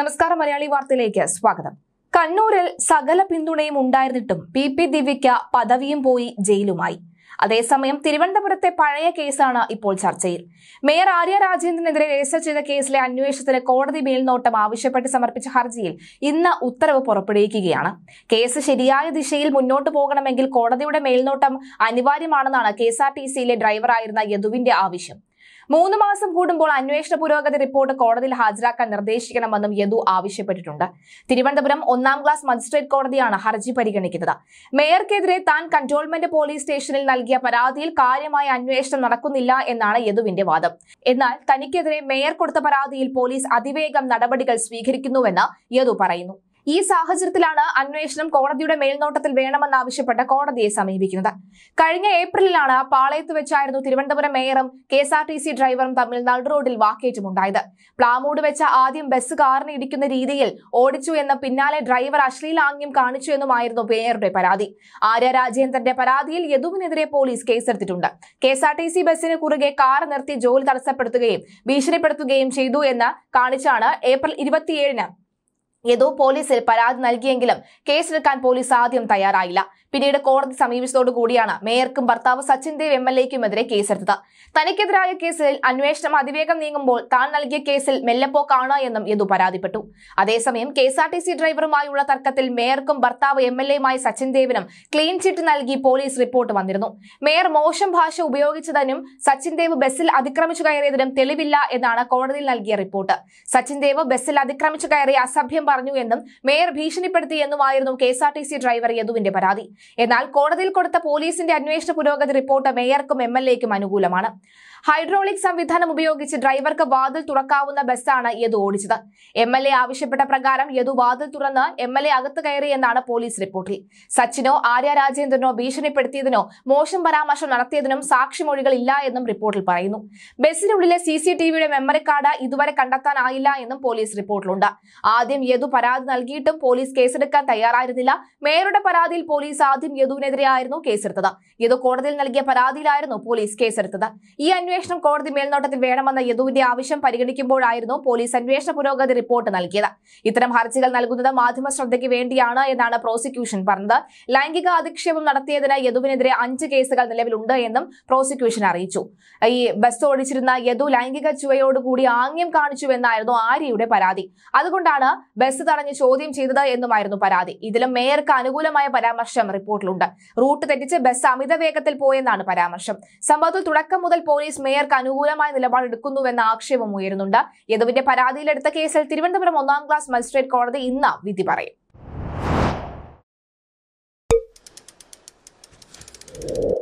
നമസ്കാരം മലയാളി വാർത്തയിലേക്ക് സ്വാഗതം കണ്ണൂരിൽ സകല പിന്തുണയും ഉണ്ടായിരുന്നിട്ടും പി പി ദിവ്യയ്ക്ക് പദവിയും പോയി ജയിലുമായി അതേസമയം തിരുവനന്തപുരത്തെ പഴയ കേസാണ് ഇപ്പോൾ ചർച്ചയിൽ മേയർ ആര്യ രാജേന്ദ്രനെതിരെ രജിസ്റ്റർ ചെയ്ത കേസിലെ അന്വേഷണത്തിന് കോടതി മേൽനോട്ടം ആവശ്യപ്പെട്ട് സമർപ്പിച്ച ഹർജിയിൽ ഇന്ന് ഉത്തരവ് പുറപ്പെടുവിക്കുകയാണ് കേസ് ശരിയായ ദിശയിൽ മുന്നോട്ട് പോകണമെങ്കിൽ കോടതിയുടെ മേൽനോട്ടം അനിവാര്യമാണെന്നാണ് കെ എസ് ആർ ടി സിയിലെ ഡ്രൈവറായിരുന്ന യദുവിന്റെ ആവശ്യം മൂന്ന് മാസം കൂടുമ്പോൾ അന്വേഷണ പുരോഗതി റിപ്പോർട്ട് കോടതിയിൽ ഹാജരാക്കാൻ നിർദ്ദേശിക്കണമെന്നും യദു ആവശ്യപ്പെട്ടിട്ടുണ്ട് തിരുവനന്തപുരം ഒന്നാം ക്ലാസ് മജിസ്ട്രേറ്റ് കോടതിയാണ് ഹർജി പരിഗണിക്കുന്നത് മേയർക്കെതിരെ താൻ കൺട്രോൾമെന്റ് പോലീസ് സ്റ്റേഷനിൽ നൽകിയ പരാതിയിൽ കാര്യമായ അന്വേഷണം നടക്കുന്നില്ല എന്നാണ് യദുവിന്റെ വാദം എന്നാൽ തനിക്കെതിരെ മേയർ കൊടുത്ത പരാതിയിൽ പോലീസ് അതിവേഗം നടപടികൾ സ്വീകരിക്കുന്നുവെന്ന് യദു പറയുന്നു ഈ സാഹചര്യത്തിലാണ് അന്വേഷണം കോടതിയുടെ മേൽനോട്ടത്തിൽ വേണമെന്നാവശ്യപ്പെട്ട് കോടതിയെ സമീപിക്കുന്നത് കഴിഞ്ഞ ഏപ്രിലിലാണ് പാളയത്ത് വെച്ചായിരുന്നു തിരുവനന്തപുരം മേയറും K S R T C ഡ്രൈവറും തമ്മിൽ നൾ വാക്കേറ്റമുണ്ടായത് പ്ലാമൂട് വെച്ച ആദ്യം ബസ് കാറിന് ഇടിക്കുന്ന രീതിയിൽ ഓടിച്ചു എന്ന പിന്നാലെ ഡ്രൈവർ അശ്ലീലാംഗ്യം കാണിച്ചു എന്നുമായിരുന്നു മേയറുടെ പരാതി ആര്യ രാജേന്ദ്രന്റെ പരാതിയിൽ യദുവിനെതിരെ പോലീസ് കേസെടുത്തിട്ടുണ്ട് K S R T C കുറുകെ കാർ നിർത്തി ജോലി തടസ്സപ്പെടുത്തുകയും ഭീഷണിപ്പെടുത്തുകയും ചെയ്തു എന്ന് കാണിച്ചാണ് ഏപ്രിൽ ഇരുപത്തിയേഴിന് ഏതോ പോലീസിൽ പരാതി നൽകിയെങ്കിലും കേസെടുക്കാൻ പോലീസ് ആദ്യം തയ്യാറായില്ല പിന്നീട് കോടതി സമീപിച്ചതോടുകൂടിയാണ് മേയർക്കും ഭർത്താവ് സച്ചിൻ ദേവ് എം എൽ എക്കുമെതിരെ കേസെടുത്തത് തനിക്കെതിരായ കേസിൽ അന്വേഷണം അതിവേഗം നീങ്ങുമ്പോൾ താൻ നൽകിയ കേസിൽ മെല്ലപ്പോക്കാണ് എന്നും യദു പരാതിപ്പെട്ടു അതേസമയം K S R T C ഡ്രൈവറുമായുള്ള തർക്കത്തിൽ മേയർക്കും ഭർത്താവ് എം എൽ എയുമായി സച്ചിൻ ദേവിനും ക്ലീൻ ചിറ്റ് നൽകി പോലീസ് റിപ്പോർട്ട് വന്നിരുന്നു മേയർ മോശം ഭാഷ ഉപയോഗിച്ചതിനും സച്ചിൻ ദേവ് ബസ്സിൽ അതിക്രമിച്ചു കയറിയതിനും തെളിവില്ല എന്നാണ് കോടതിയിൽ നൽകിയ റിപ്പോർട്ട് സച്ചിൻ ദേവ് ബസ്സിൽ അതിക്രമിച്ചു കയറി അസഭ്യം പറഞ്ഞു എന്നും മേയർ ഭീഷണിപ്പെടുത്തി എന്നുമായിരുന്നു K S R T C driver യദുവിന്റെ പരാതി എന്നാൽ കോടതിയിൽ കൊടുത്ത പോലീസിന്റെ അന്വേഷണ പുരോഗതി റിപ്പോർട്ട് മേയർക്കും എം എൽ എക്കും അനുകൂലമാണ് ഹൈഡ്രോളിക് സംവിധാനം ഉപയോഗിച്ച് ഡ്രൈവർക്ക് വാതിൽ തുറക്കാവുന്ന ബസ്സാണ് യദു ഓടിച്ചത് എം എൽ എ ആവശ്യപ്പെട്ട പ്രകാരം യദു വാതിൽ തുറന്ന് എം എൽ എ അകത്ത് കയറിയെന്നാണ് പോലീസ് റിപ്പോർട്ടിൽ സച്ചിനോ ആര്യ രാജേന്ദ്രനോ ഭീഷണിപ്പെടുത്തിയതിനോ മോശം പരാമർശം നടത്തിയതിനും സാക്ഷിമൊഴികൾ ഇല്ല എന്നും റിപ്പോർട്ടിൽ പറയുന്നു ബസ്സിനുള്ളിലെ സി സി ടിവിയുടെ മെമ്മറി കാർഡ് ഇതുവരെ കണ്ടെത്താനായില്ല എന്നും പോലീസ് റിപ്പോർട്ടിലുണ്ട് ആദ്യം യദു യദു പരാതി നൽകിയിട്ടും പോലീസ് കേസെടുക്കാൻ തയ്യാറായിരുന്നില്ല മേയറുടെ പരാതിയിൽ പോലീസ് ആദ്യം യദുവിനെതിരെയായിരുന്നു കേസെടുത്തത് യദു കോടതിയിൽ നൽകിയ പരാതിയിലായിരുന്നു പോലീസ് കേസെടുത്തത് ഈ അന്വേഷണം കോടതി മേൽനോട്ടത്തിൽ വേണമെന്ന യദുവിന്റെ ആവശ്യം പരിഗണിക്കുമ്പോഴായിരുന്നു പോലീസ് അന്വേഷണ പുരോഗതി റിപ്പോർട്ട് നൽകിയത് ഇത്തരം ഹർജികൾ നൽകുന്നത് മാധ്യമ ശ്രദ്ധയ്ക്ക് വേണ്ടിയാണ് എന്നാണ് പ്രോസിക്യൂഷൻ പറഞ്ഞത് ലൈംഗിക അധിക്ഷേപം നടത്തിയതിന് യദുവിനെതിരെ അഞ്ച് കേസുകൾ നിലവിലുണ്ട് എന്നും പ്രോസിക്യൂഷൻ അറിയിച്ചു ഈ ബസ് ഓടിച്ചിരുന്ന യദു ലൈംഗിക ചുവയോടുകൂടി ആംഗ്യം കാണിച്ചുവെന്നായിരുന്നു ആര്യയുടെ പരാതി അതുകൊണ്ടാണ് ബസ് ബസ് തടഞ്ഞ് ചോദ്യം ചെയ്തത് എന്നുമായിരുന്നു പരാതി ഇതിലും മേയർക്ക് അനുകൂലമായ പരാമർശം റിപ്പോർട്ടിലുണ്ട് റൂട്ട് തെറ്റിച്ച് ബസ് അമിത വേഗത്തിൽ പോയെന്നാണ് പരാമർശം സംഭവത്തിൽ തുടക്കം മുതൽ പോലീസ് മേയർക്ക് അനുകൂലമായ നിലപാടെടുക്കുന്നുവെന്ന ആക്ഷേപം ഉയരുന്നുണ്ട് യദുവിന്റെ പരാതിയിലെടുത്ത കേസിൽ തിരുവനന്തപുരം ഒന്നാം ക്ലാസ് മജിസ്ട്രേറ്റ് കോടതി ഇന്ന് വിധി പറയും